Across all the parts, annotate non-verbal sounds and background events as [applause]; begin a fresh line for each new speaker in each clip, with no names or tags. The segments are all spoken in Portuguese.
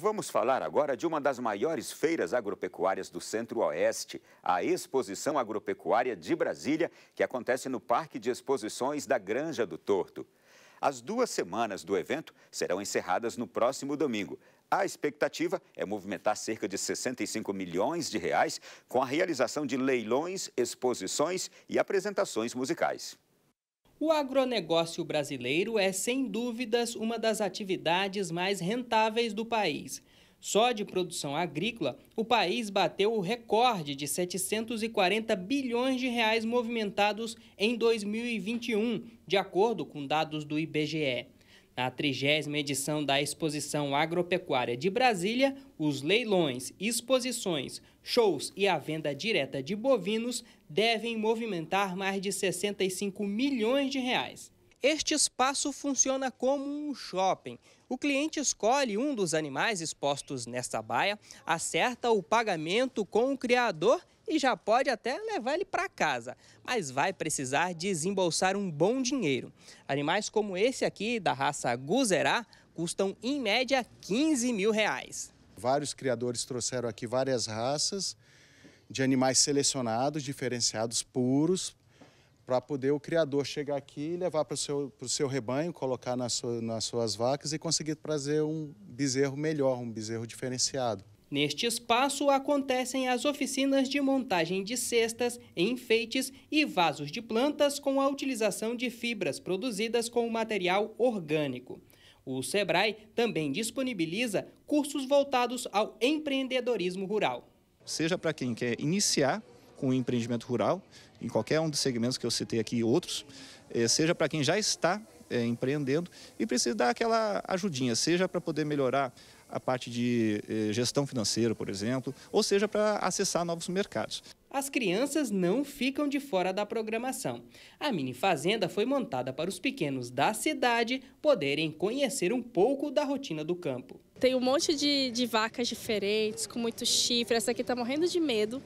Vamos falar agora de uma das maiores feiras agropecuárias do Centro-Oeste, a Exposição Agropecuária de Brasília, que acontece no Parque de Exposições da Granja do Torto. As duas semanas do evento serão encerradas no próximo domingo. A expectativa é movimentar cerca de 65 milhões de reais com a realização de leilões, exposições e apresentações musicais.
O agronegócio brasileiro é, sem dúvidas, uma das atividades mais rentáveis do país. Só de produção agrícola, o país bateu o recorde de 740 bilhões de reais movimentados em 2021, de acordo com dados do IBGE. Na trigésima edição da Exposição Agropecuária de Brasília, os leilões, exposições, shows e a venda direta de bovinos devem movimentar mais de 65 milhões de reais. Este espaço funciona como um shopping. O cliente escolhe um dos animais expostos nesta baia, acerta o pagamento com o criador e já pode até levar ele para casa, mas vai precisar desembolsar um bom dinheiro. Animais como esse aqui, da raça Guzerá, custam em média 15 mil reais.
Vários criadores trouxeram aqui várias raças de animais selecionados, diferenciados, puros, para poder o criador chegar aqui e levar para o seu, seu rebanho, colocar nas suas vacas e conseguir trazer um bezerro melhor, um
bezerro diferenciado. Neste espaço acontecem as oficinas de montagem de cestas, enfeites e vasos de plantas com a utilização de fibras produzidas com material orgânico. O Sebrae também disponibiliza cursos voltados ao empreendedorismo rural.
Seja para quem quer iniciar com o empreendimento rural, em qualquer um dos segmentos que eu citei aqui e outros, eh, seja para quem já está é, empreendendo e precisa dar aquela ajudinha, seja para poder melhorar a parte de eh, gestão financeira, por exemplo, ou seja para acessar novos mercados.
As crianças não ficam de fora da programação. A mini fazenda foi montada para os pequenos da cidade poderem conhecer um pouco da rotina do campo. Tem um monte de, de vacas diferentes, com muito chifre. Essa aqui está morrendo de medo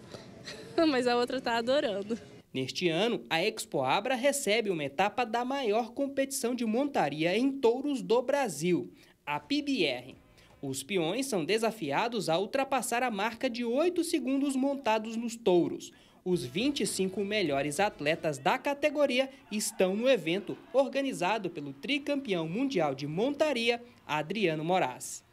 [laughs] mas a outra está adorando. Neste ano, a Expo Abra recebe uma etapa da maior competição de montaria em touros do Brasil, a PBR. Os peões são desafiados a ultrapassar a marca de 8 segundos montados nos touros. Os 25 melhores atletas da categoria estão no evento organizado pelo tricampeão mundial de montaria, Adriano Moraes.